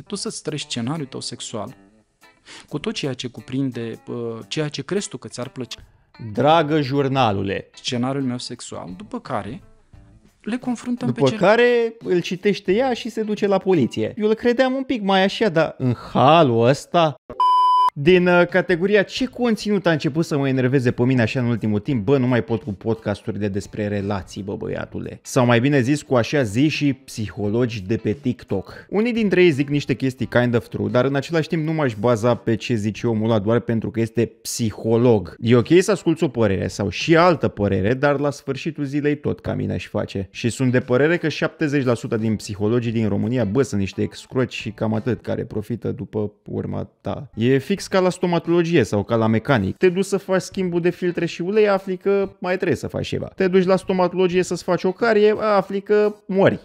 E tu să-ți trăiești scenariul tău sexual cu tot ceea ce cuprinde, ceea ce crezi tu că ți-ar plăcea. Dragă jurnalule! Scenariul meu sexual, după care le confruntăm După pe cel... care îl citește ea și se duce la poliție. Eu îl credeam un pic mai așa, dar în halul ăsta din uh, categoria ce conținut a început să mă enerveze pe mine așa în ultimul timp, bă, nu mai pot cu podcasturi de despre relații, bă băiatule. Sau mai bine zis cu așa zi și psihologi de pe TikTok. Unii dintre ei zic niște chestii kind of true, dar în același timp nu m-aș baza pe ce zice omul ăla doar pentru că este psiholog. E ok să asculți o părere sau și altă părere, dar la sfârșitul zilei tot ca mine aș face. Și sunt de părere că 70% din psihologii din România, bă, sunt niște excroci și cam atât care profită după urma ta. E fix ca la stomatologie sau ca la mecanic. Te duci să faci schimbul de filtre și ulei, afli că mai trebuie să faci ceva. Te duci la stomatologie să-ți faci o carie, afli că mori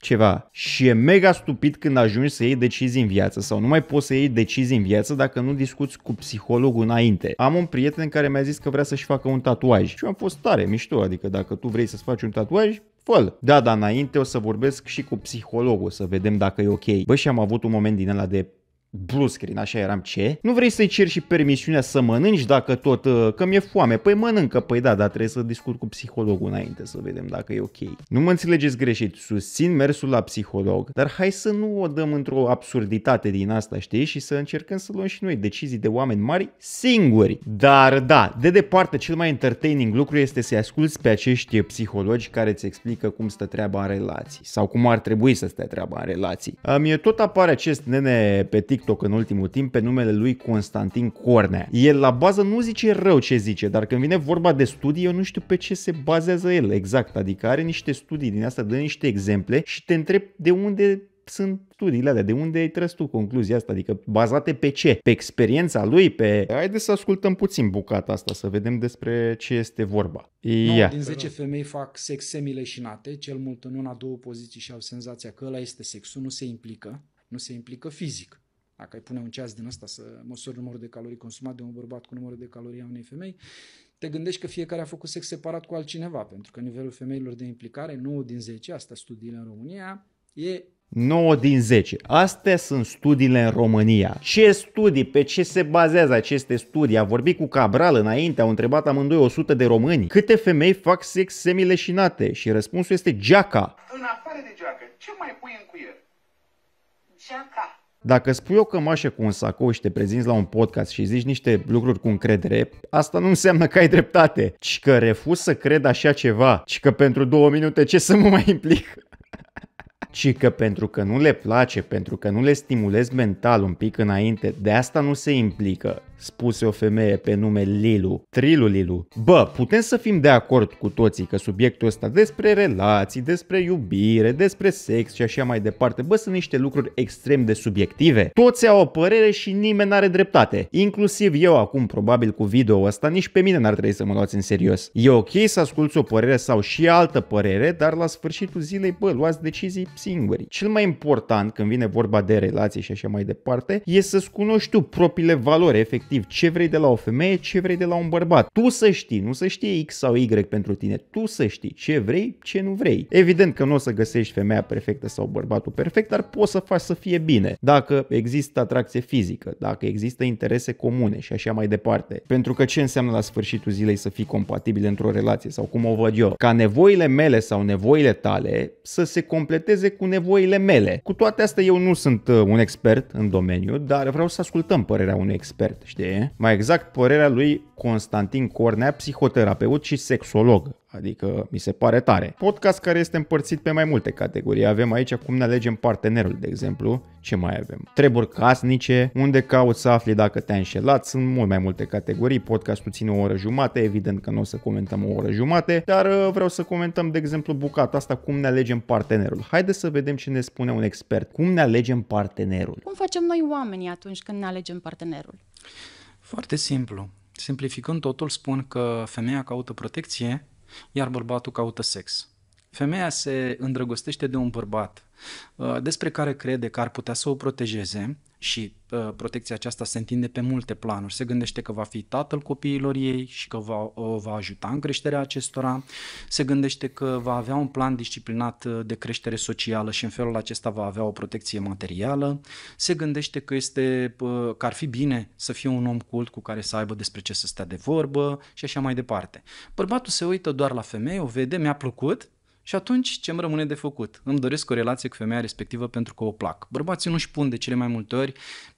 ceva. Și e mega stupid când ajungi să iei decizii în viață sau nu mai poți să iei decizii în viață dacă nu discuți cu psihologul înainte. Am un prieten care mi-a zis că vrea să-și facă un tatuaj și eu am fost tare mișto, adică dacă tu vrei să-ți faci un tatuaj, fă Da, dar înainte o să vorbesc și cu psihologul să vedem dacă e ok. Bă, și am avut un moment din ăla de blue screen, așa eram, ce? Nu vrei să-i ceri și permisiunea să mănânci dacă tot, uh, că mi-e foame? Păi mănâncă, păi da, dar trebuie să discut cu psihologul înainte să vedem dacă e ok. Nu mă înțelegeți greșit, susțin mersul la psiholog, dar hai să nu o dăm într-o absurditate din asta, știi? Și să încercăm să luăm și noi decizii de oameni mari singuri. Dar da, de departe cel mai entertaining lucru este să-i asculti pe acești psihologi care îți explică cum stă treaba în relații sau cum ar trebui să stea treaba în relații. Mie tot apare acest nene pe TikTok în ultimul timp pe numele lui Constantin Cornea. El la bază nu zice rău ce zice, dar când vine vorba de studii, eu nu știu pe ce se bazează el exact, adică are niște studii din asta, dă niște exemple și te întreb de unde sunt studiile alea, de unde ai tras tu concluzia asta, adică bazate pe ce? Pe experiența lui, pe... Haideți să ascultăm puțin bucata asta, să vedem despre ce este vorba. Ia. din 10 femei fac sex semileșinate, cel mult în una, două poziții și au senzația că ăla este sexul, nu se implică, nu se implică fizic dacă ai pune un ceas din ăsta să măsori numărul de calorii consumat de un bărbat cu numărul de calorii a unei femei, te gândești că fiecare a făcut sex separat cu altcineva, pentru că nivelul femeilor de implicare, 9 din 10, asta studiile în România, e 9 din 10. Astea sunt studiile în România. Ce studii, pe ce se bazează aceste studii? A vorbit cu Cabral înainte, au întrebat amândoi 100 de români. Câte femei fac sex semileșinate? Și răspunsul este geaca. În afară de geaca, ce mai pui în cuier? Geaca. Dacă spui o cămașă cu un sacou și te prezinți la un podcast și zici niște lucruri cu încredere, asta nu înseamnă că ai dreptate, ci că refuz să cred așa ceva, ci că pentru două minute ce să mă mai implic? ci că pentru că nu le place, pentru că nu le stimulez mental un pic înainte, de asta nu se implică spuse o femeie pe nume Lilu, Trilu Lilu. Bă, putem să fim de acord cu toții că subiectul ăsta despre relații, despre iubire, despre sex și așa mai departe, bă, sunt niște lucruri extrem de subiective. Toți au o părere și nimeni n-are dreptate. Inclusiv eu acum, probabil cu video ăsta, nici pe mine n-ar trebui să mă luați în serios. E ok să asculți o părere sau și altă părere, dar la sfârșitul zilei, bă, luați decizii singuri. Cel mai important când vine vorba de relații și așa mai departe, e să-ți cunoști tu propriile valori, efectiv respectiv, ce vrei de la o femeie, ce vrei de la un bărbat. Tu să știi, nu să știe X sau Y pentru tine, tu să știi ce vrei, ce nu vrei. Evident că nu o să găsești femeia perfectă sau bărbatul perfect, dar poți să faci să fie bine. Dacă există atracție fizică, dacă există interese comune și așa mai departe. Pentru că ce înseamnă la sfârșitul zilei să fii compatibil într-o relație sau cum o văd eu? Ca nevoile mele sau nevoile tale să se completeze cu nevoile mele. Cu toate astea eu nu sunt uh, un expert în domeniu, dar vreau să ascultăm părerea unui expert. Știi? numește, mai exact părerea lui Constantin Cornea, psihoterapeut și sexolog. Adică mi se pare tare. Podcast care este împărțit pe mai multe categorii. Avem aici cum ne alegem partenerul, de exemplu. Ce mai avem? Treburi casnice, unde cauți să afli dacă te-ai înșelat. Sunt mult mai multe categorii. Podcastul ține o oră jumate. Evident că nu o să comentăm o oră jumate, dar uh, vreau să comentăm, de exemplu, bucata asta cum ne alegem partenerul. Haideți să vedem ce ne spune un expert. Cum ne alegem partenerul? Cum facem noi oamenii atunci când ne alegem partenerul? Foarte simplu. Simplificând totul, spun că femeia caută protecție, iar bărbatul caută sex. Femeia se îndrăgostește de un bărbat uh, despre care crede că ar putea să o protejeze, și uh, protecția aceasta se întinde pe multe planuri. Se gândește că va fi tatăl copiilor ei și că va, o va ajuta în creșterea acestora, se gândește că va avea un plan disciplinat uh, de creștere socială și în felul acesta va avea o protecție materială, se gândește că, este, uh, că ar fi bine să fie un om cult cu care să aibă despre ce să stea de vorbă și așa mai departe. Bărbatul se uită doar la femeie, o vede, mi-a plăcut, și atunci ce îmi rămâne de făcut? Îmi doresc o relație cu femeia respectivă pentru că o plac. Bărbații nu-și pun de cele mai multe ori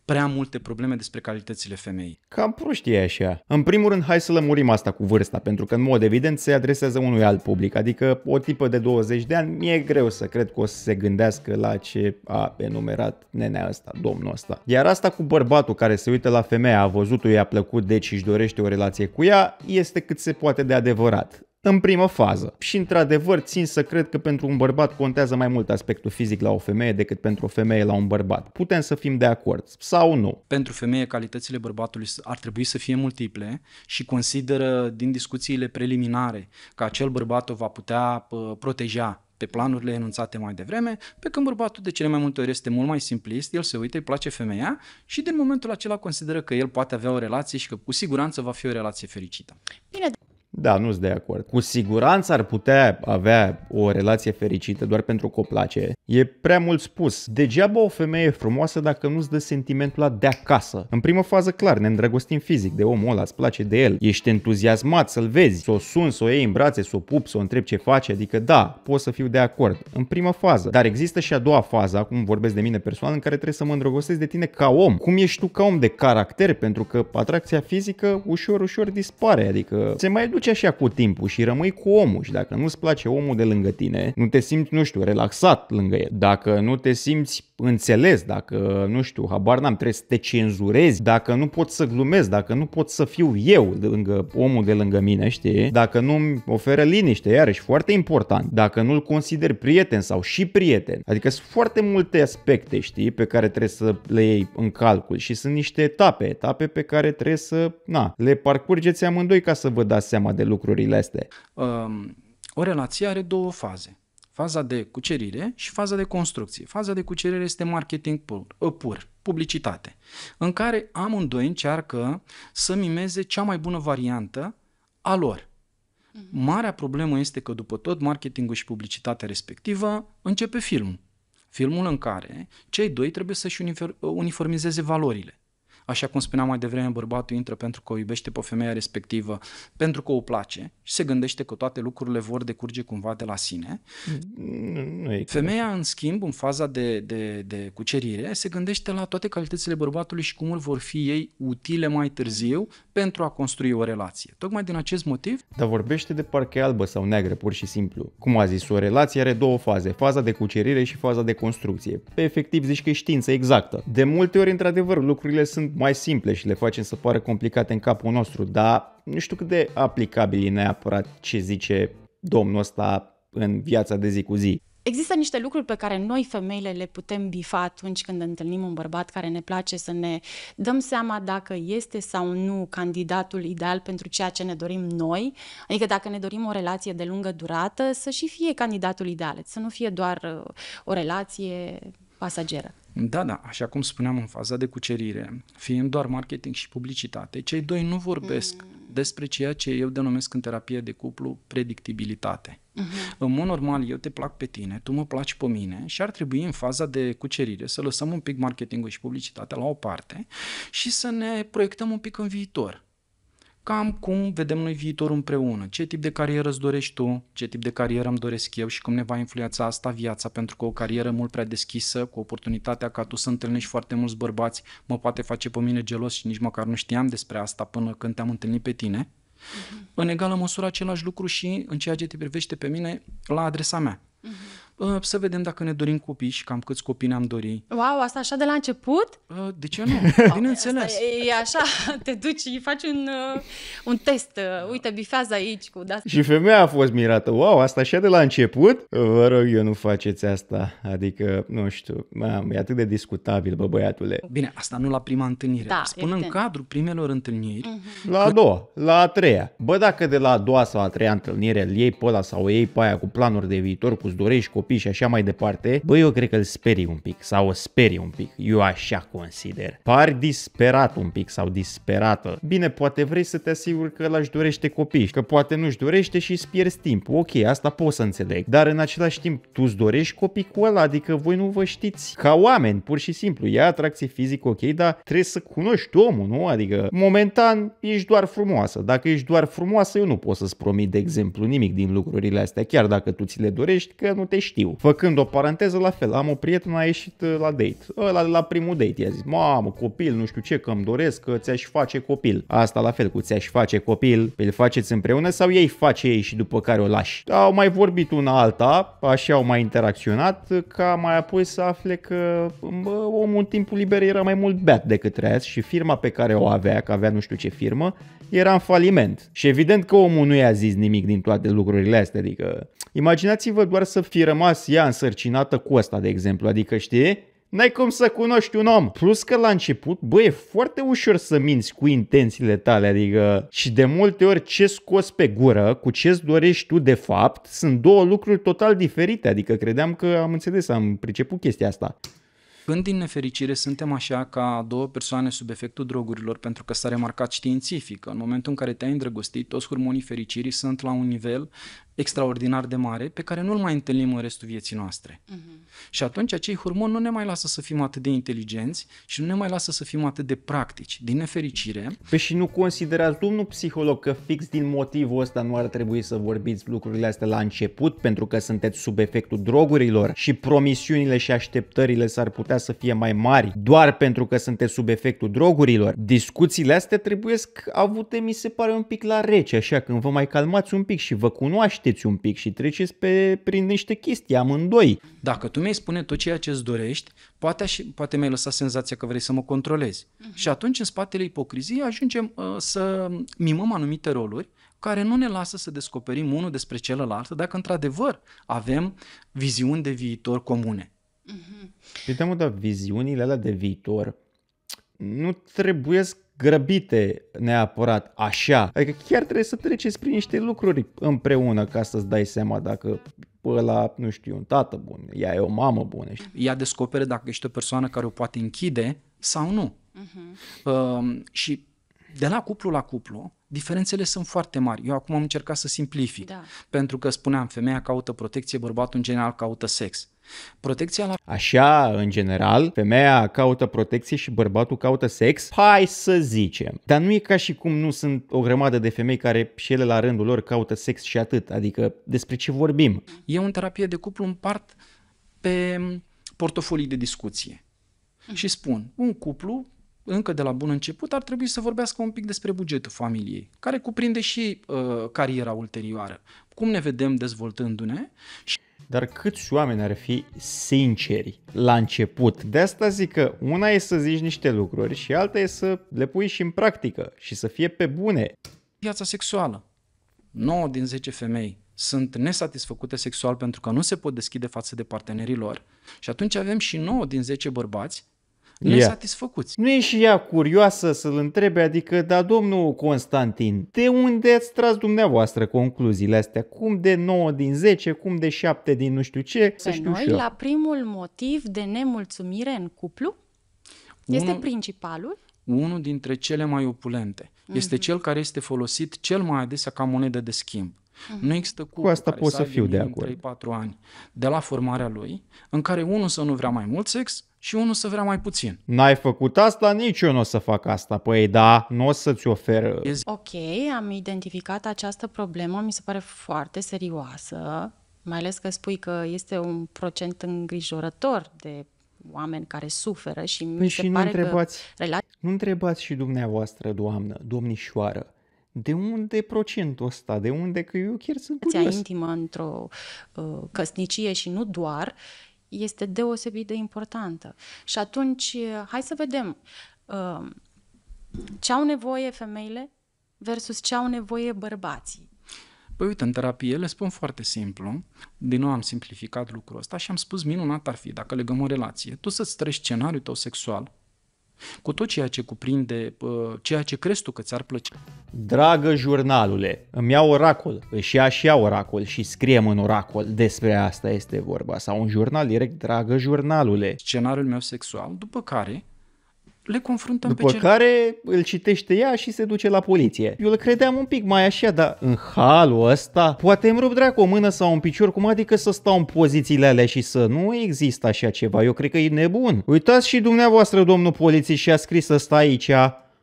prea multe probleme despre calitățile femeii. Cam proștie așa. În primul rând, hai să lămurim asta cu vârsta, pentru că în mod evident se adresează unui alt public, adică o tipă de 20 de ani, mi-e greu să cred că o să se gândească la ce a enumerat nenea asta, domnul ăsta. Iar asta cu bărbatul care se uită la femeia, a văzut-o, i-a plăcut, deci își dorește o relație cu ea, este cât se poate de adevărat în primă fază. Și într-adevăr țin să cred că pentru un bărbat contează mai mult aspectul fizic la o femeie decât pentru o femeie la un bărbat. Putem să fim de acord sau nu? Pentru femeie calitățile bărbatului ar trebui să fie multiple și consideră din discuțiile preliminare că acel bărbat o va putea proteja pe planurile enunțate mai devreme, pe când bărbatul de cele mai multe ori este mult mai simplist, el se uită, îi place femeia și din momentul acela consideră că el poate avea o relație și că cu siguranță va fi o relație fericită. Bine, da, nu sunt de acord. Cu siguranță ar putea avea o relație fericită doar pentru că o place. E prea mult spus. Degeaba o femeie frumoasă dacă nu-ți dă sentimentul ăla de acasă. În primă fază, clar, ne îndrăgostim fizic de omul ăla, îți place de el. Ești entuziasmat să-l vezi, să o sun, să o iei în brațe, să o pup, să o întrebi ce face, adică da, pot să fiu de acord. În primă fază. Dar există și a doua fază, acum vorbesc de mine personal, în care trebuie să mă îndrăgostesc de tine ca om. Cum ești tu ca om de caracter, pentru că atracția fizică ușor, ușor dispare, adică se mai duce duce așa cu timpul și rămâi cu omul și dacă nu-ți place omul de lângă tine, nu te simți, nu știu, relaxat lângă el. Dacă nu te simți înțeles, dacă, nu știu, habar n-am, trebuie să te cenzurezi, dacă nu pot să glumesc, dacă nu pot să fiu eu lângă omul de lângă mine, știi? Dacă nu-mi oferă liniște, iarăși foarte important, dacă nu-l consider prieten sau și prieten. Adică sunt foarte multe aspecte, știi, pe care trebuie să le iei în calcul și sunt niște etape, etape pe care trebuie să, na, le parcurgeți amândoi ca să vă dați seama de lucrurile astea. Um, o relație are două faze faza de cucerire și faza de construcție. Faza de cucerire este marketing pur, ă, pur publicitate, în care amândoi încearcă să mimeze cea mai bună variantă a lor. Mhm. Marea problemă este că după tot marketingul și publicitatea respectivă începe filmul. Filmul în care cei doi trebuie să-și uniformizeze valorile. Așa cum spuneam mai devreme, bărbatul intră pentru că o iubește pe femeia respectivă, pentru că o place și se gândește că toate lucrurile vor decurge cumva de la sine. Mm. femeia, în schimb, în faza de, de, de cucerire, se gândește la toate calitățile bărbatului și cum îl vor fi ei utile mai târziu pentru a construi o relație. Tocmai din acest motiv... Dar vorbește de parcă e albă sau neagră, pur și simplu. Cum a zis, o relație are două faze, faza de cucerire și faza de construcție. Pe efectiv zici că e știință exactă. De multe ori, într-adevăr, lucrurile sunt mai simple și le facem să pară complicate în capul nostru, dar nu știu cât de aplicabil e neapărat ce zice domnul ăsta în viața de zi cu zi. Există niște lucruri pe care noi femeile le putem bifa atunci când întâlnim un bărbat care ne place să ne dăm seama dacă este sau nu candidatul ideal pentru ceea ce ne dorim noi, adică dacă ne dorim o relație de lungă durată, să și fie candidatul ideal, să nu fie doar uh, o relație pasageră. Da, da, așa cum spuneam în faza de cucerire, fiind doar marketing și publicitate, cei doi nu vorbesc mm. despre ceea ce eu denumesc în terapie de cuplu predictibilitate. Mm-hmm. În mod normal, eu te plac pe tine, tu mă placi pe mine și ar trebui în faza de cucerire să lăsăm un pic marketingul și publicitatea la o parte și să ne proiectăm un pic în viitor cam cum vedem noi viitorul împreună, ce tip de carieră îți dorești tu, ce tip de carieră îmi doresc eu și cum ne va influența asta viața, pentru că o carieră mult prea deschisă, cu oportunitatea ca tu să întâlnești foarte mulți bărbați, mă poate face pe mine gelos și nici măcar nu știam despre asta până când te-am întâlnit pe tine. Uh-huh. În egală măsură același lucru și în ceea ce te privește pe mine la adresa mea. Uh-huh. Uh, să vedem dacă ne dorim copii și cam câți copii ne-am dorit. Wow, asta așa de la început? Uh, de ce nu? Bineînțeles. E, e așa, te duci, și faci un, uh, un test, da. uite, bifează aici cu da. Și femeia a fost mirată, wow, asta așa de la început? Vă rog eu, nu faceți asta, adică, nu știu, mam, e atât de discutabil, bă băiatule. Bine, asta nu la prima întâlnire, da, spun în cadrul primelor întâlniri. Uh-huh. La a doua, la a treia. Bă, dacă de la a doua sau a treia întâlnire îl iei pe ăla sau o iei pe aia cu planuri de viitor, cu dorești copii, copii și așa mai departe, băi, eu cred că îl sperii un pic sau o sperii un pic, eu așa consider. Pari disperat un pic sau disperată. Bine, poate vrei să te asiguri că l-aș dorește copii, că poate nu-și dorește și îți pierzi timp. Ok, asta pot să înțeleg, dar în același timp tu îți dorești copii cu ăla, adică voi nu vă știți ca oameni, pur și simplu. E atracție fizică, ok, dar trebuie să cunoști omul, nu? Adică, momentan, ești doar frumoasă. Dacă ești doar frumoasă, eu nu pot să-ți promit, de exemplu, nimic din lucrurile astea, chiar dacă tu ți le dorești, că nu te știi știu. Făcând o paranteză, la fel, am o prietenă, a ieșit uh, la date. Ăla de la primul date, i-a zis, mamă, copil, nu știu ce, că îmi doresc, că ți-aș face copil. Asta la fel, cu ți-aș face copil, îl faceți împreună sau ei face ei și după care o lași. Au mai vorbit una alta, așa au mai interacționat, ca mai apoi să afle că bă, omul în timpul liber era mai mult beat decât reaz și firma pe care o avea, că avea nu știu ce firmă, era în faliment. Și evident că omul nu i-a zis nimic din toate lucrurile astea, adică... Imaginați-vă doar să fi rămas ea însărcinată cu asta, de exemplu, adică știi? N-ai cum să cunoști un om. Plus că la început, băi, e foarte ușor să minți cu intențiile tale, adică și de multe ori ce scos pe gură, cu ce-ți dorești tu de fapt, sunt două lucruri total diferite, adică credeam că am înțeles, am priceput chestia asta. Când, din nefericire, suntem așa ca două persoane sub efectul drogurilor, pentru că s-a remarcat științific, în momentul în care te-ai îndrăgostit, toți hormonii fericirii sunt la un nivel extraordinar de mare pe care nu-l mai întâlnim în restul vieții noastre. Uh-huh. Și atunci acei hormoni nu ne mai lasă să fim atât de inteligenți și nu ne mai lasă să fim atât de practici. Din nefericire... Pe păi și nu considerați, domnul psiholog, că fix din motivul ăsta nu ar trebui să vorbiți lucrurile astea la început pentru că sunteți sub efectul drogurilor și promisiunile și așteptările s-ar putea să fie mai mari doar pentru că sunteți sub efectul drogurilor. Discuțiile astea trebuie avute, mi se pare, un pic la rece, așa, când vă mai calmați un pic și vă cunoaște creșteți un pic și treceți pe, prin niște chestii amândoi. Dacă tu mi-ai spune tot ceea ce îți dorești, poate, aș, poate mi-ai lăsat senzația că vrei să mă controlezi. Uh-huh. Și atunci, în spatele ipocriziei, ajungem uh, să mimăm anumite roluri care nu ne lasă să descoperim unul despre celălalt dacă într-adevăr avem viziuni de viitor comune. Uh-huh. Uite, mă, dar viziunile alea de viitor nu trebuie grăbite neapărat așa. Adică chiar trebuie să treceți prin niște lucruri împreună ca să-ți dai seama dacă ăla, nu știu, un tată bun, ea e o mamă bună. Ea descopere dacă ești o persoană care o poate închide sau nu. Uh-huh. Uh, și de la cuplu la cuplu, diferențele sunt foarte mari. Eu acum am încercat să simplific, da. pentru că spuneam, femeia caută protecție, bărbatul în general caută sex. Protecția la... Așa, în general, femeia caută protecție și bărbatul caută sex? Hai să zicem. Dar nu e ca și cum nu sunt o grămadă de femei care și ele la rândul lor caută sex și atât. Adică despre ce vorbim? Eu în terapie de cuplu împart pe portofolii de discuție. Mhm. Și spun, un cuplu încă de la bun început, ar trebui să vorbească un pic despre bugetul familiei, care cuprinde și uh, cariera ulterioară. Cum ne vedem dezvoltându-ne și dar câți oameni ar fi sinceri la început? De asta zic că una e să zici niște lucruri și alta e să le pui și în practică și să fie pe bune. Viața sexuală. 9 din 10 femei sunt nesatisfăcute sexual pentru că nu se pot deschide față de partenerii lor și atunci avem și 9 din 10 bărbați nesatisfăcuți. Nu e și ea curioasă să-l întrebe, adică, da, domnul Constantin, de unde ați tras dumneavoastră concluziile astea? Cum de 9 din 10, cum de 7 din nu știu ce? Pe să știu noi, și eu. la primul motiv de nemulțumire în cuplu, este principalul? Unul dintre cele mai opulente. Mm-hmm. Este mhm. cel care este folosit cel mai adesea ca monedă de schimb. Mm-hmm. Nu există cu asta pot să fiu de acord. 3-4 ani de la formarea lui, în care unul să nu vrea mai mult sex, și unul să vrea mai puțin. N-ai făcut asta, nici eu nu o să fac asta. Păi da, nu o să-ți ofer... Uh, ok, am identificat această problemă, mi se pare foarte serioasă, mai ales că spui că este un procent îngrijorător de oameni care suferă și păi mi și se nu pare întrebați, că... Rela- nu întrebați și dumneavoastră, doamnă, domnișoară, de unde procentul ăsta? De unde? Că eu chiar sunt curios. intimă într-o uh, căsnicie și nu doar este deosebit de importantă. Și atunci, hai să vedem uh, ce au nevoie femeile versus ce au nevoie bărbații. Păi uite, în terapie le spun foarte simplu, din nou am simplificat lucrul ăsta și am spus minunat ar fi dacă legăm o relație, tu să-ți treci scenariul tău sexual cu tot ceea ce cuprinde ceea ce crezi tu că ți-ar plăcea. Dragă jurnalule, îmi iau oracol, își ia și ia oracol și scriem în oracol, despre asta este vorba, sau un jurnal direct, dragă jurnalule. Scenariul meu sexual, după care le confruntăm După pe cel... care îl citește ea și se duce la poliție. Eu îl credeam un pic mai așa, dar în halul ăsta, poate îmi rup dracu o mână sau un picior, cum adică să stau în pozițiile alea și să nu există așa ceva. Eu cred că e nebun. Uitați și dumneavoastră, domnul poliție, și a scris să stai aici.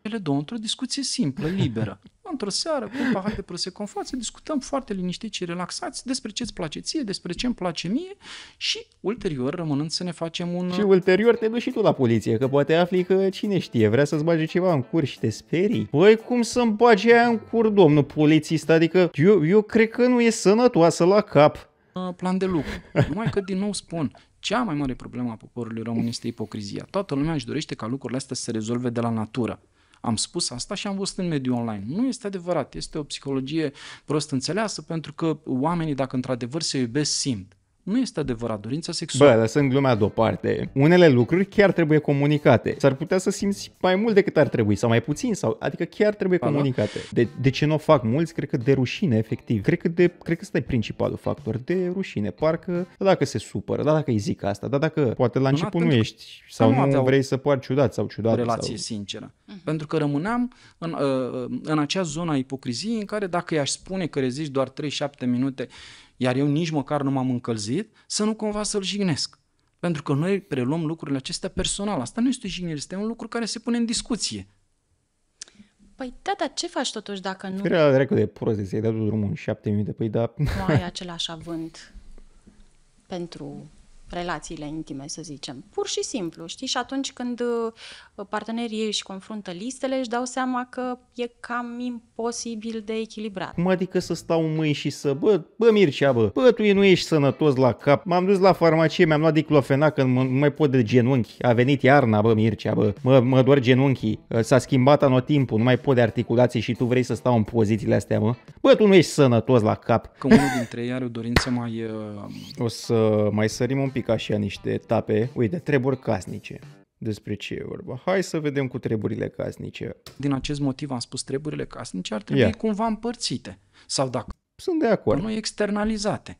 Cele două într-o discuție simplă, liberă. într-o seară, cu un pahar de prosecco în față, discutăm foarte liniștiți și relaxați despre ce-ți place ție, despre ce-mi place mie și ulterior, rămânând să ne facem un... Și ulterior te duci și tu la poliție, că poate afli că cine știe, vrea să-ți bage ceva în cur și te sperii. Păi cum să-mi bage aia în cur, domnul polițist? Adică eu, eu cred că nu e sănătoasă la cap. Plan de lucru. Numai că, din nou spun, cea mai mare problemă a poporului român este ipocrizia. Toată lumea își dorește ca lucrurile astea să se rezolve de la natură. Am spus asta și am văzut în mediul online. Nu este adevărat, este o psihologie prost înțeleasă pentru că oamenii, dacă într-adevăr se iubesc, simt nu este adevărat, dorința sexuală. Bă, lăsând glumea deoparte. Unele lucruri chiar trebuie comunicate. S-ar putea să simți mai mult decât ar trebui sau mai puțin, sau adică chiar trebuie comunicate. De, de ce nu o fac mulți? Cred că de rușine, efectiv. Cred că, de, cred că ăsta e principalul factor, de rușine. Parcă, da, dacă se supără, da, dacă îi zic asta, da, dacă poate la început nu ești sau nu, vrei să pari ciudat sau ciudat. O relație sau... sinceră. Uh-huh. Pentru că rămâneam în, uh, în acea zonă a ipocriziei în care dacă i-aș spune că reziști doar 3-7 minute iar eu nici măcar nu m-am încălzit, să nu cumva să-l jignesc. Pentru că noi preluăm lucrurile acestea personal. Asta nu este o jignire, este un lucru care se pune în discuție. Păi da, dar ce faci totuși dacă nu... Era dracu de proze, ți-ai dat drumul în șapte minute, păi da... Nu ai același avânt pentru relațiile intime, să zicem. Pur și simplu, știi? Și atunci când uh, partenerii își confruntă listele, își dau seama că e cam imposibil de echilibrat. Cum adică să stau în mâini și să, bă, bă Mircea, bă, bă, tu nu ești sănătos la cap. M-am dus la farmacie, mi-am luat diclofenac, că nu mai pot de genunchi. A venit iarna, bă Mircea, bă, mă, mă doar genunchii. Uh, s-a schimbat anotimpul, nu mai pot de articulații și tu vrei să stau în pozițiile astea, mă? Bă, tu nu ești sănătos la cap. Că unul dintre ei are o dorință mai... Uh... O să mai sărim un pic pic așa niște etape, uite, treburi casnice. Despre ce e vorba? Hai să vedem cu treburile casnice. Din acest motiv am spus treburile casnice ar trebui yeah. cumva împărțite. Sau dacă sunt de acord. Nu externalizate.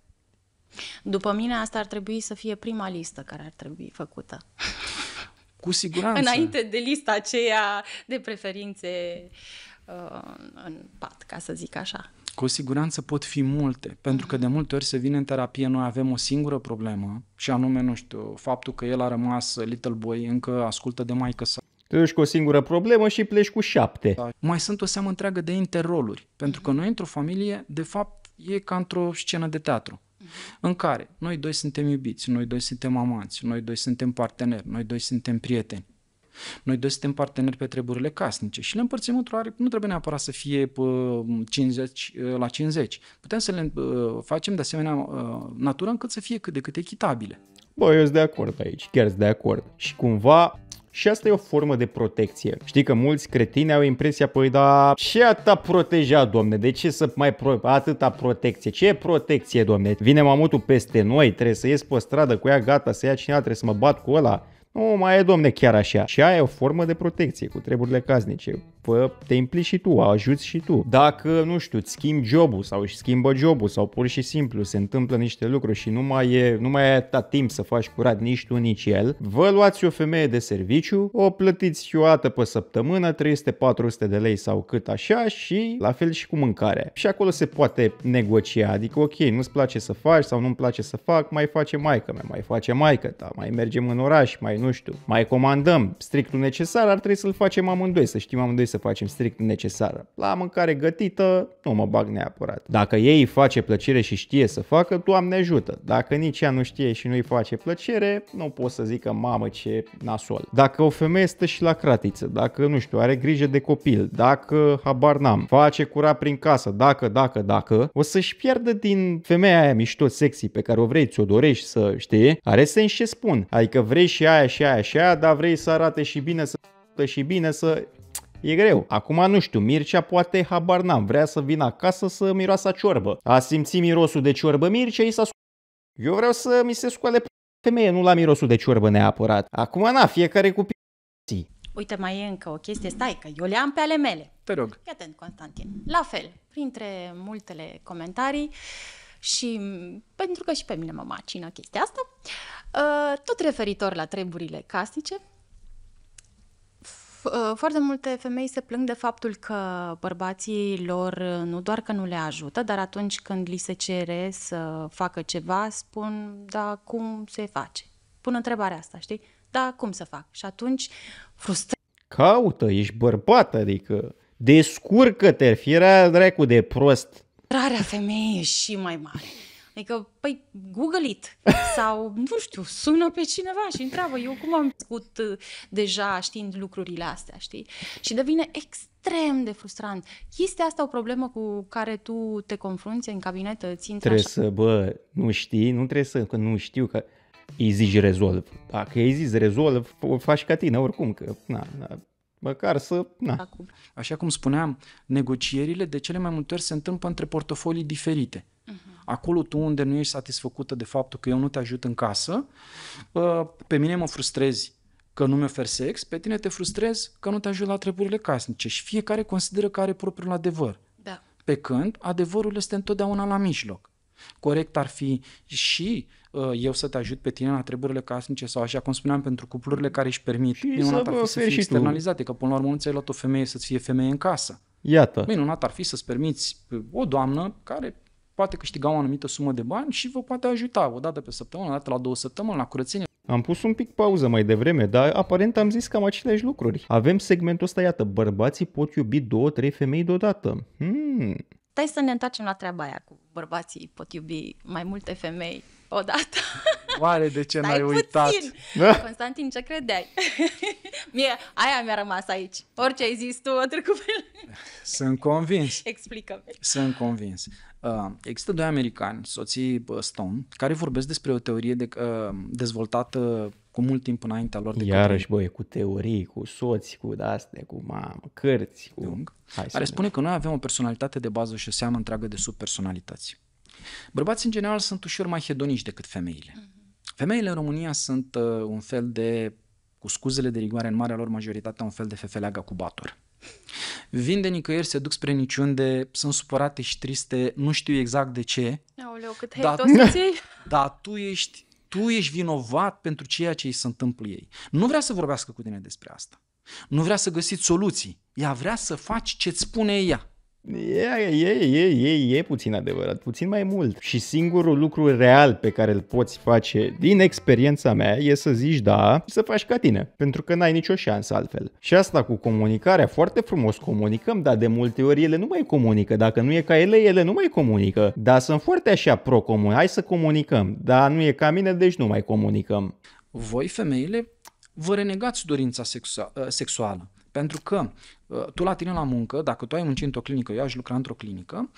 După mine, asta ar trebui să fie prima listă care ar trebui făcută. Cu siguranță. Înainte de lista aceea de preferințe uh, în pat, ca să zic așa. Cu siguranță pot fi multe, pentru că de multe ori se vine în terapie, noi avem o singură problemă și anume, nu știu, faptul că el a rămas little boy, încă ascultă de maică sa. Tu ești cu o singură problemă și pleci cu șapte. Da. Mai sunt o seamă întreagă de interroluri, pentru că noi într-o familie, de fapt, e ca într-o scenă de teatru în care noi doi suntem iubiți, noi doi suntem amanți, noi doi suntem parteneri, noi doi suntem prieteni. Noi doi suntem parteneri pe treburile casnice și le împărțim într-o are, nu trebuie neapărat să fie 50 ă, la 50. Putem să le ă, facem de asemenea ă, natură încât să fie cât de cât echitabile. Bă, eu sunt de acord aici, chiar sunt de acord. Și cumva și asta e o formă de protecție. Știi că mulți cretini au impresia, păi da, ce atâta proteja, domne? De ce să mai pro- atâta protecție? Ce e protecție, domne? Vine mamutul peste noi, trebuie să ies pe stradă cu ea, gata, să ia cineva, trebuie să mă bat cu ăla. Nu mai e, domne, chiar așa. Și aia e o formă de protecție cu treburile casnice te impli și tu, ajuți și tu. Dacă, nu știu, îți schimbi jobul sau își schimbă jobul sau pur și simplu se întâmplă niște lucruri și nu mai e, nu mai ai atât timp să faci curat nici tu, nici el, vă luați o femeie de serviciu, o plătiți și o dată pe săptămână, 300-400 de lei sau cât așa și la fel și cu mâncare. Și acolo se poate negocia, adică ok, nu-ți place să faci sau nu-mi place să fac, mai face maica mea, mai face maica ta, mai mergem în oraș, mai nu știu, mai comandăm strictul necesar, ar trebui să-l facem amândoi, să știm amândoi să să facem strict necesară. La mâncare gătită nu mă bag neapărat. Dacă ei face plăcere și știe să facă, Doamne ajută. Dacă nici ea nu știe și nu îi face plăcere, nu pot să zică mamă ce nasol. Dacă o femeie stă și la cratiță, dacă nu știu, are grijă de copil, dacă habar n-am, face curat prin casă, dacă, dacă, dacă, o să-și pierdă din femeia aia mișto sexy pe care o vrei, ți-o dorești să știi, are sens ce spun. Adică vrei și aia și aia și aia, dar vrei să arate și bine, să și bine, să E greu. Acum nu știu, Mircea poate, habar n-am, vrea să vină acasă să miroasa ciorbă. A simțit mirosul de ciorbă Mircea, și s-a Eu vreau să mi se scoale femeie, nu la mirosul de ciorbă neapărat. Acum na, fiecare cu p***ții. Uite, mai e încă o chestie, stai că eu le am pe ale mele. Te rog. Fii atent, Constantin. La fel, printre multele comentarii, și pentru că și pe mine mă macină chestia asta, uh, tot referitor la treburile casnice, Uh, foarte multe femei se plâng de faptul că bărbații lor uh, nu doar că nu le ajută, dar atunci când li se cere să facă ceva, spun, da, cum se face? Pun întrebarea asta, știi? Da, cum să fac? Și atunci frustră. Caută, ești bărbat, adică descurcă-te, fi dracu de prost. Frustrarea femeii e și mai mare. Adică, păi, google it sau, nu știu, sună pe cineva și întreabă eu cum am făcut uh, deja știind lucrurile astea, știi? Și devine extrem de frustrant. Este asta o problemă cu care tu te confrunți în cabinet? țin trebuie așa? să, bă, nu știi, nu trebuie să, că nu știu, că îi zici rezolv. Dacă îi zici rezolv, o faci ca tine oricum, că na, na măcar să... Na. Așa cum spuneam, negocierile de cele mai multe ori se întâmplă între portofolii diferite. Uh-huh. Acolo tu unde nu ești satisfăcută de faptul că eu nu te ajut în casă, pe mine mă frustrezi că nu-mi ofer sex, pe tine te frustrezi că nu te ajut la treburile casnice și fiecare consideră că are propriul adevăr. Da. Pe când adevărul este întotdeauna la mijloc. Corect ar fi și uh, eu să te ajut pe tine la treburile casnice sau așa cum spuneam pentru cuplurile care își permit și să, ar fi să fie și externalizate, tu. că până la urmă nu ți-ai luat o femeie să-ți fie femeie în casă. Iată. Minunat ar fi să-ți permiți o doamnă care poate câștiga o anumită sumă de bani și vă poate ajuta o dată pe săptămână, o dată la două săptămâni, la curățenie. Am pus un pic pauză mai devreme, dar aparent am zis cam aceleași lucruri. Avem segmentul ăsta, iată, bărbații pot iubi două, trei femei deodată. Hmm. Stai să ne întoarcem la treaba aia cu bărbații pot iubi mai multe femei odată. Oare de ce n-ai uitat? Da. Constantin, ce credeai? Mie, aia mi-a rămas aici. Orice ai zis tu, o trecut pe Sunt convins. explică -mi. Sunt convins. Uh, există doi americani, soții uh, Stone, care vorbesc despre o teorie de, uh, dezvoltată cu mult timp înaintea lor. De Iarăși, băi, cu teorii, cu soți, cu daste, cu mamă, cărți. Cu... Dung, care spune că noi avem o personalitate de bază și o seamă întreagă de subpersonalități. Bărbații, în general, sunt ușor mai hedonici decât femeile. Mhm. Femeile în România sunt uh, un fel de, cu scuzele de rigoare în marea lor majoritate, un fel de fefeleaga cu bator. Vin de nicăieri, se duc spre niciunde, sunt supărate și triste, nu știu exact de ce. Aoleu, cât dar, da, tu ești, tu ești vinovat pentru ceea ce îi se întâmplă ei. Nu vrea să vorbească cu tine despre asta. Nu vrea să găsiți soluții. Ea vrea să faci ce-ți spune ea. E, e, e, e, e puțin adevărat, puțin mai mult. Și singurul lucru real pe care îl poți face din experiența mea e să zici da și să faci ca tine, pentru că n-ai nicio șansă altfel. Și asta cu comunicarea, foarte frumos comunicăm, dar de multe ori ele nu mai comunică. Dacă nu e ca ele, ele nu mai comunică. Dar sunt foarte așa pro comun hai să comunicăm, dar nu e ca mine, deci nu mai comunicăm. Voi, femeile, vă renegați dorința sexua- sexuală. Pentru că Uh, tu la tine la muncă, dacă tu ai muncit într-o clinică, eu aș lucra într-o clinică,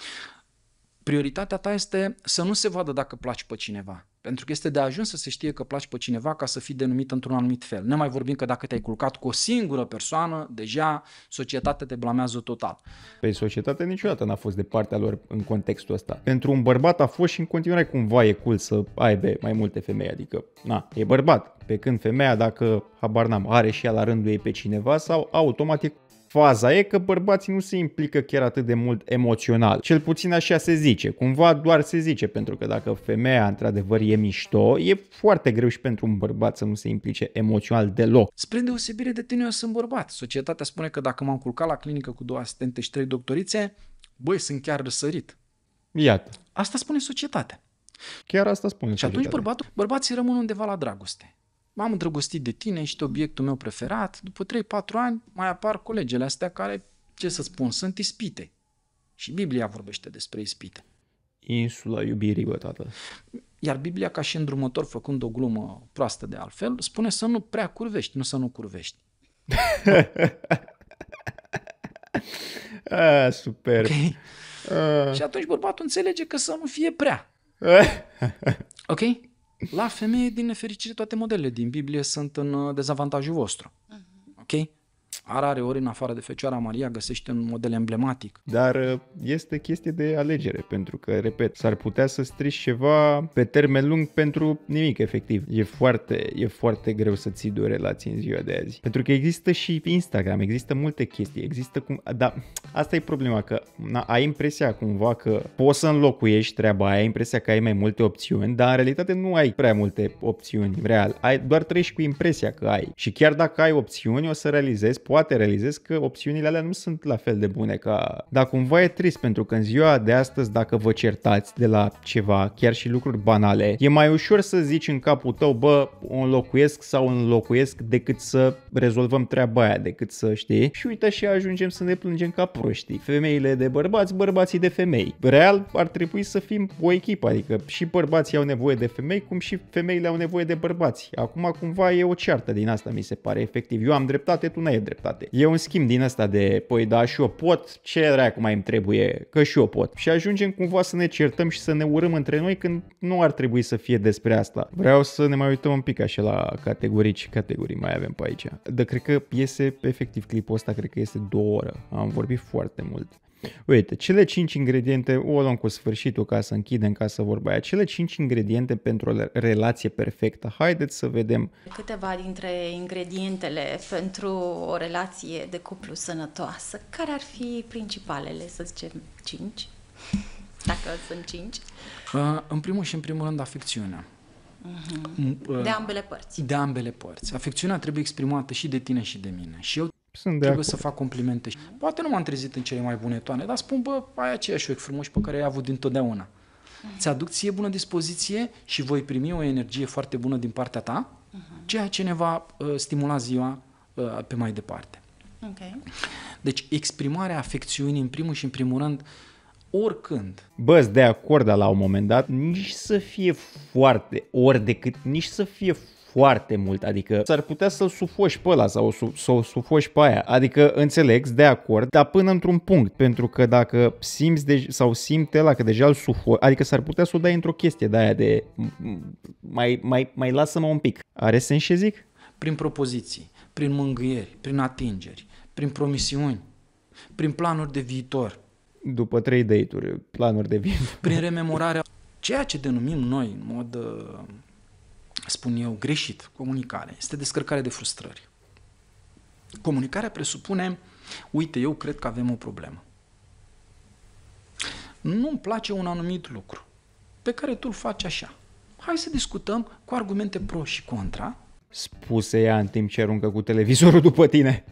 prioritatea ta este să nu se vadă dacă placi pe cineva. Pentru că este de ajuns să se știe că placi pe cineva ca să fii denumit într-un anumit fel. Ne mai vorbim că dacă te-ai culcat cu o singură persoană, deja societatea te blamează total. Pe păi societatea niciodată n-a fost de partea lor în contextul ăsta. Pentru un bărbat a fost și în continuare cumva e cool să aibă mai multe femei, adică na, e bărbat. Pe când femeia, dacă habar n-am, are și ea la rândul ei pe cineva sau automatic faza e că bărbații nu se implică chiar atât de mult emoțional. Cel puțin așa se zice, cumva doar se zice, pentru că dacă femeia într-adevăr e mișto, e foarte greu și pentru un bărbat să nu se implice emoțional deloc. Spre deosebire de tine, eu sunt bărbat. Societatea spune că dacă m-am culcat la clinică cu două asistente și trei doctorițe, băi, sunt chiar răsărit. Iată. Asta spune societatea. Chiar asta spune. Și atunci bărbatul, bărbații rămân undeva la dragoste m-am îndrăgostit de tine, ești obiectul meu preferat, după 3-4 ani mai apar colegele astea care, ce să spun, sunt ispite. Și Biblia vorbește despre ispite. Insula iubirii, bă, tată. Iar Biblia, ca și îndrumător, făcând o glumă proastă de altfel, spune să nu prea curvești, nu să nu curvești. A, ah, super. Okay. A... Ah. Și atunci bărbatul înțelege că să nu fie prea. ok? La femeie, din nefericire, toate modelele din Biblie sunt în uh, dezavantajul vostru. Mhm. Ok? Arare ori în afară de Fecioara Maria găsește un model emblematic. Dar uh, este chestie de alegere, pentru că, repet, s-ar putea să strici ceva pe termen lung pentru nimic, efectiv. E foarte, e foarte greu să ții de o relație în ziua de azi. Pentru că există și Instagram, există multe chestii, există cum... Da, asta e problema, că na, ai impresia cumva că poți să înlocuiești treaba aia, ai impresia că ai mai multe opțiuni, dar în realitate nu ai prea multe opțiuni, real. Ai, doar treci cu impresia că ai. Și chiar dacă ai opțiuni, o să realizezi, poate poate realizezi că opțiunile alea nu sunt la fel de bune ca... Dar cumva e trist pentru că în ziua de astăzi dacă vă certați de la ceva, chiar și lucruri banale, e mai ușor să zici în capul tău, bă, un înlocuiesc sau înlocuiesc decât să rezolvăm treaba aia, decât să știi. Și uite și ajungem să ne plângem ca proștii. Femeile de bărbați, bărbații de femei. Real ar trebui să fim o echipă, adică și bărbații au nevoie de femei, cum și femeile au nevoie de bărbați. Acum cumva e o ceartă din asta, mi se pare, efectiv. Eu am dreptate, tu n-ai dreptate dreptate. E un schimb din asta de, păi da, și eu pot, ce dracu mai îmi trebuie, că și eu pot. Și ajungem cumva să ne certăm și să ne urâm între noi când nu ar trebui să fie despre asta. Vreau să ne mai uităm un pic așa la categorii și categorii mai avem pe aici. Dar cred că iese efectiv clipul ăsta, cred că este două oră. Am vorbit foarte mult. Uite, cele 5 ingrediente, o luăm cu sfârșitul ca să închidem, ca să vorba aia, cele 5 ingrediente pentru o relație perfectă. Haideți să vedem. Câteva dintre ingredientele pentru o relație de cuplu sănătoasă, care ar fi principalele, să zicem, 5? Dacă sunt 5. Uh, în primul și în primul rând, afecțiunea. Mhm. Mm, uh, de ambele părți. De ambele părți. Afecțiunea trebuie exprimată și de tine și de mine. Și eu sunt de Trebuie acord. să fac complimente. Poate nu m-am trezit în cele mai bune toane, dar spun, bă, ai aceiași ochi frumoși pe care ai avut dintotdeauna. Ți-aduc ție bună dispoziție și voi primi o energie foarte bună din partea ta, uh-huh. ceea ce ne va uh, stimula ziua uh, pe mai departe. Okay. Deci exprimarea afecțiunii în primul și în primul rând oricând. Bă, de acord la un moment dat, nici să fie foarte ori decât, nici să fie foarte mult, adică s-ar putea să-l sufoși pe ăla sau să o sufoși pe aia, adică înțeleg, de acord, dar până într-un punct, pentru că dacă simți de, sau simte la că deja îl sufoși, adică s-ar putea să o dai într-o chestie de aia de mai, mai, mai lasă-mă un pic. Are sens ce zic? Prin propoziții, prin mângâieri, prin atingeri, prin promisiuni, prin planuri de viitor. După trei date-uri, planuri de viitor. Prin rememorarea. Ceea ce denumim noi în mod uh, spun eu, greșit, comunicare, este descărcare de frustrări. Comunicarea presupune, uite, eu cred că avem o problemă. Nu-mi place un anumit lucru pe care tu îl faci așa. Hai să discutăm cu argumente pro și contra. Spuse ea în timp ce aruncă cu televizorul după tine.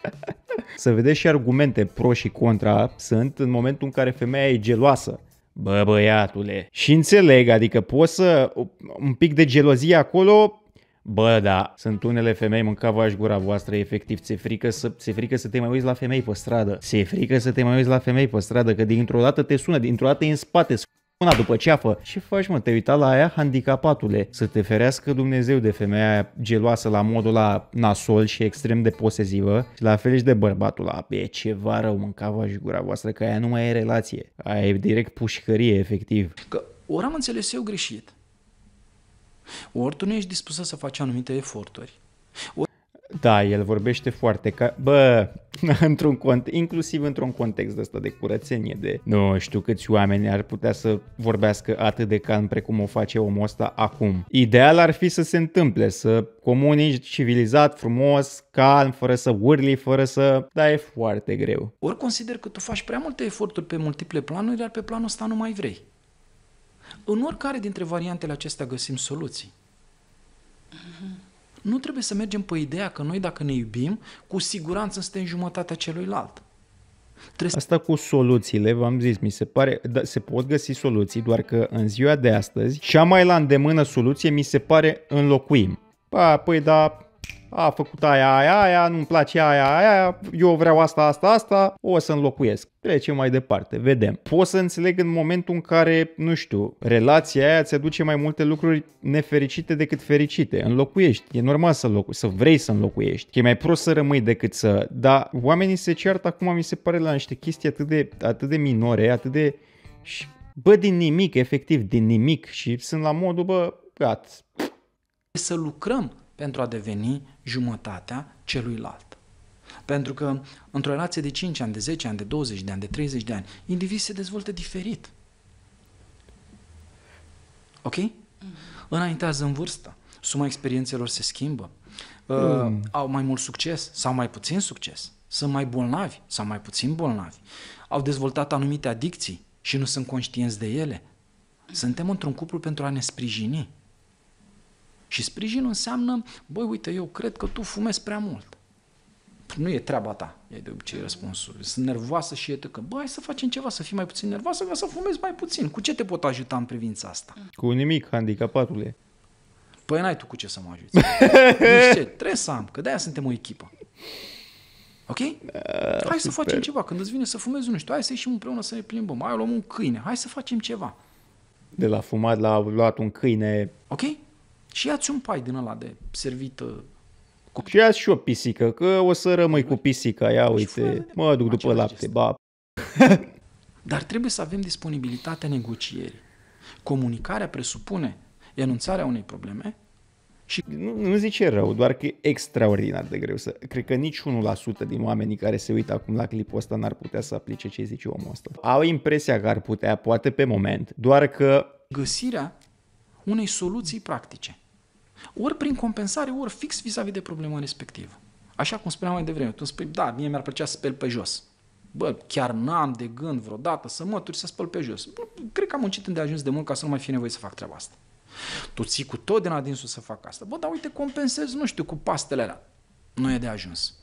să vedeți și argumente pro și contra sunt în momentul în care femeia e geloasă Bă, băiatule, și înțeleg, adică poți să... un pic de gelozie acolo, Bă, da, sunt unele femei, mâncavași gura voastră, efectiv, ți-e frică, să, ți frică să te mai uiți la femei pe stradă. Ți-e frică să te mai uiți la femei pe stradă, că dintr-o dată te sună, dintr-o dată e în spate, una după ceafă, ce faci mă, te-ai uitat la aia, handicapatule, să te ferească Dumnezeu de femeia aia geloasă la modul la nasol și extrem de posesivă și la fel și de bărbatul la e ceva rău, mâncava și gura voastră, că aia nu mai e relație, aia e direct pușcărie, efectiv. Că ori am înțeles eu greșit, ori tu nu ești dispusă să faci anumite eforturi, ori da, el vorbește foarte ca... Bă, într-un cont, inclusiv într-un context ăsta de curățenie, de nu știu câți oameni ar putea să vorbească atât de calm precum o face omul ăsta acum. Ideal ar fi să se întâmple, să comunici civilizat, frumos, calm, fără să urli, fără să... Da, e foarte greu. Ori consider că tu faci prea multe eforturi pe multiple planuri, dar pe planul ăsta nu mai vrei. În oricare dintre variantele acestea găsim soluții. Mm-hmm nu trebuie să mergem pe ideea că noi dacă ne iubim, cu siguranță suntem jumătatea celuilalt. Trebuie Asta cu soluțiile, v-am zis, mi se pare, da, se pot găsi soluții, doar că în ziua de astăzi, cea mai la îndemână soluție mi se pare înlocuim. Pa, păi da, a făcut aia, aia, aia, nu-mi place aia, aia, eu vreau asta, asta, asta, o să înlocuiesc. Trecem mai departe, vedem. Poți să înțeleg în momentul în care, nu știu, relația aia îți aduce mai multe lucruri nefericite decât fericite. Înlocuiești, e normal să, înlocu- să vrei să înlocuiești. E mai prost să rămâi decât să... Dar oamenii se ceartă acum, mi se pare, la niște chestii atât de, atât de minore, atât de... Bă, din nimic, efectiv, din nimic. Și sunt la modul, bă, gata. Să lucrăm pentru a deveni jumătatea celuilalt. Pentru că într-o relație de 5 ani, de 10 ani, de 20 de ani, de 30 de ani, indivizii se dezvoltă diferit. Ok? Mm. Înaintează în vârstă, suma experiențelor se schimbă, uh, mm. uh, au mai mult succes sau mai puțin succes, sunt mai bolnavi sau mai puțin bolnavi, au dezvoltat anumite adicții și nu sunt conștienți de ele. Suntem într-un cuplu pentru a ne sprijini. Și sprijinul înseamnă, băi, uite, eu cred că tu fumezi prea mult. Nu e treaba ta, e de obicei răspunsul. Sunt nervoasă și e că, bă, hai să facem ceva, să fii mai puțin nervoasă, ca să fumezi mai puțin. Cu ce te pot ajuta în privința asta? Cu nimic, handicapatule. Păi n-ai tu cu ce să mă ajuți. Nici ce, trebuie să am, că de-aia suntem o echipă. Ok? Da, hai super. să facem ceva. Când îți vine să fumezi, nu știu, hai să ieșim împreună să ne plimbăm. Hai, luăm un câine. Hai să facem ceva. De la fumat la luat un câine. Ok? și ia-ți un pai din ăla de servită cu... Și ia și o pisică, că o să rămâi cu pisica, ia deci uite, mă duc după lapte, ba. Dar trebuie să avem disponibilitatea negocierii. Comunicarea presupune enunțarea unei probleme și... Nu, nu zice rău, doar că e extraordinar de greu să... Cred că nici 1% din oamenii care se uită acum la clipul ăsta n-ar putea să aplice ce zice omul ăsta. Au impresia că ar putea, poate pe moment, doar că... Găsirea unei soluții practice ori prin compensare, ori fix vis-a-vis de problema respectivă. Așa cum spuneam mai devreme, tu spui, da, mie mi-ar plăcea să speli pe jos. Bă, chiar n-am de gând vreodată să mă turi să spăl pe jos. Bă, cred că am muncit îndeajuns de mult ca să nu mai fie nevoie să fac treaba asta. Tu ții cu tot din adinsul să fac asta. Bă, dar uite, compensez, nu știu, cu pastele alea. Nu e de ajuns.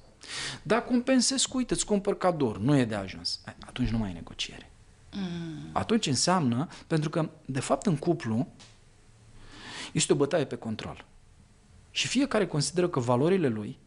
Dar compensez cu, uite, îți cumpăr cadouri. Nu e de ajuns. Atunci nu mai e negociere. Mm. Atunci înseamnă, pentru că, de fapt, în cuplu este o bătaie pe control. Și fiecare consideră că valorile lui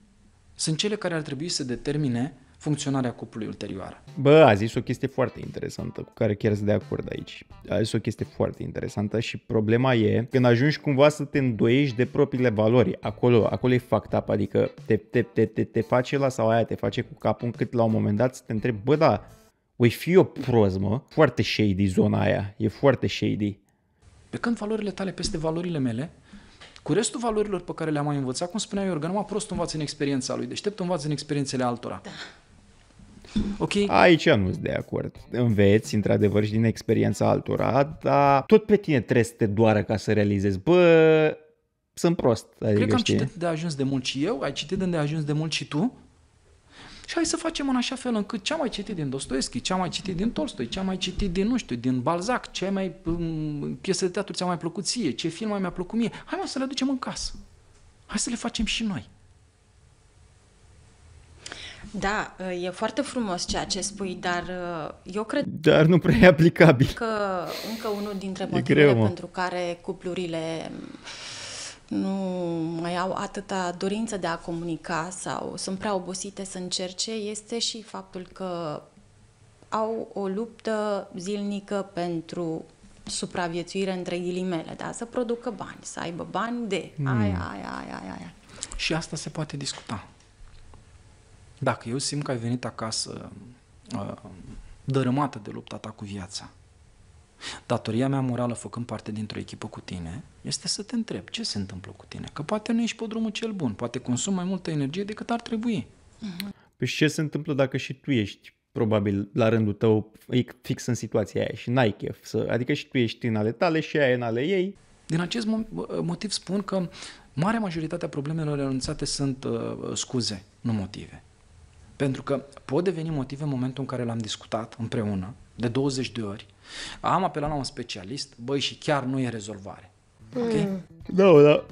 sunt cele care ar trebui să determine funcționarea cuplului ulterioară. Bă, a zis o chestie foarte interesantă cu care chiar sunt de acord aici. A zis o chestie foarte interesantă și problema e când ajungi cumva să te îndoiești de propriile valori. Acolo, acolo e fact up, adică te, te, te, te, te face la sau aia te face cu capul încât la un moment dat să te întrebi, bă, da, voi fi o prozmă. Foarte shady zona aia, e foarte shady. Pe când valorile tale peste valorile mele, cu restul valorilor pe care le-am mai învățat, cum spunea Iorga, numai prost învață în experiența lui, deștept învață în experiențele altora. Da. Okay. Aici nu sunt de acord. Înveți, într-adevăr, și din experiența altora, dar tot pe tine trebuie să te doară ca să realizezi. Bă, sunt prost. Adică Cred că am adică, știe. citit de ajuns de mult și eu, ai citit de ajuns de mult și tu și hai să facem în așa fel încât ce am mai citit din Dostoevski, ce am mai citit din Tolstoi, ce am mai citit din, nu știu, din Balzac, ce mai, mm, piesă de teatru ți-a mai plăcut ție, ce film mai mi-a plăcut mie, hai mă să le aducem în casă. Hai să le facem și noi. Da, e foarte frumos ceea ce spui, dar uh, eu cred... Dar nu prea e aplicabil. Că încă unul dintre motivele greu, pentru care cuplurile nu mai au atâta dorință de a comunica sau sunt prea obosite să încerce, este și faptul că au o luptă zilnică pentru supraviețuire între ghilimele, da? să producă bani, să aibă bani de mm. aia, aia, aia, aia, aia. Și asta se poate discuta. Dacă eu simt că ai venit acasă uh, dărâmată de lupta ta cu viața, Datoria mea morală, făcând parte dintr-o echipă cu tine, este să te întreb ce se întâmplă cu tine. Că poate nu ești pe drumul cel bun, poate consumi mai multă energie decât ar trebui. Mhm. Păi ce se întâmplă dacă și tu ești probabil la rândul tău fix în situația aia și n-ai chef. Să, adică și tu ești în ale tale și aia în ale ei. Din acest motiv spun că marea majoritatea problemelor renunțate sunt uh, scuze, nu motive. Pentru că pot deveni motive în momentul în care l-am discutat împreună, de 20 de ori, am apelat la un specialist, băi, și chiar nu e rezolvare. Hmm. Ok? Da, da.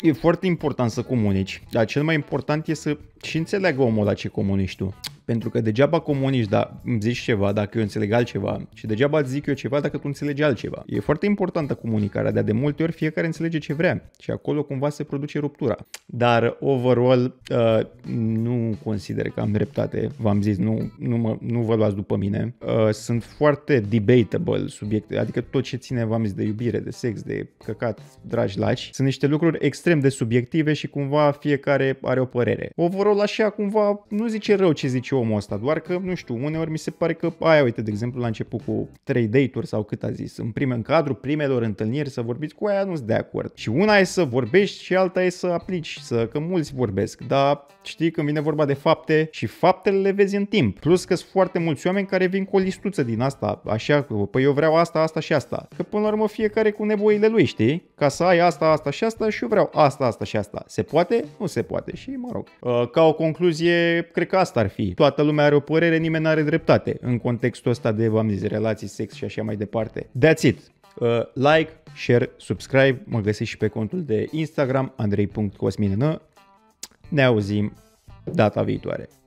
E foarte important să comunici, dar cel mai important e să și înțeleagă omul la ce comunici tu. Pentru că degeaba comunici, dar îmi zici ceva dacă eu înțeleg altceva și degeaba îți zic eu ceva dacă tu înțelegi altceva. E foarte importantă comunicarea, dar de multe ori fiecare înțelege ce vrea și acolo cumva se produce ruptura. Dar overall uh, nu consider că am dreptate, v-am zis, nu, nu, mă, nu vă luați după mine. Uh, sunt foarte debatable subiecte, adică tot ce ține, v-am zis, de iubire, de sex, de căcat, dragi laci. Sunt niște lucruri extrem de subiective și cumva fiecare are o părere. Overall așa cumva nu zice rău ce zice omul ăsta, doar că, nu știu, uneori mi se pare că, aia, uite, de exemplu, la început cu 3 date-uri sau cât a zis, în prime, în cadrul primelor întâlniri să vorbiți cu aia, nu s de acord. Și una e să vorbești și alta e să aplici, să, că mulți vorbesc, dar Știi, când vine vorba de fapte și faptele le vezi în timp. Plus că sunt foarte mulți oameni care vin cu o listuță din asta, așa, păi eu vreau asta, asta și asta. Că până la urmă fiecare cu nevoile lui, știi? Ca să ai asta, asta și asta și eu vreau asta, asta și asta. Se poate? Nu se poate și mă rog. Uh, ca o concluzie, cred că asta ar fi. Toată lumea are o părere, nimeni nu are dreptate în contextul ăsta de, v-am zis, relații, sex și așa mai departe. That's it. Uh, like, share, subscribe, mă găsești și pe contul de Instagram andrei.cosminenă, ne auzim data viitoare.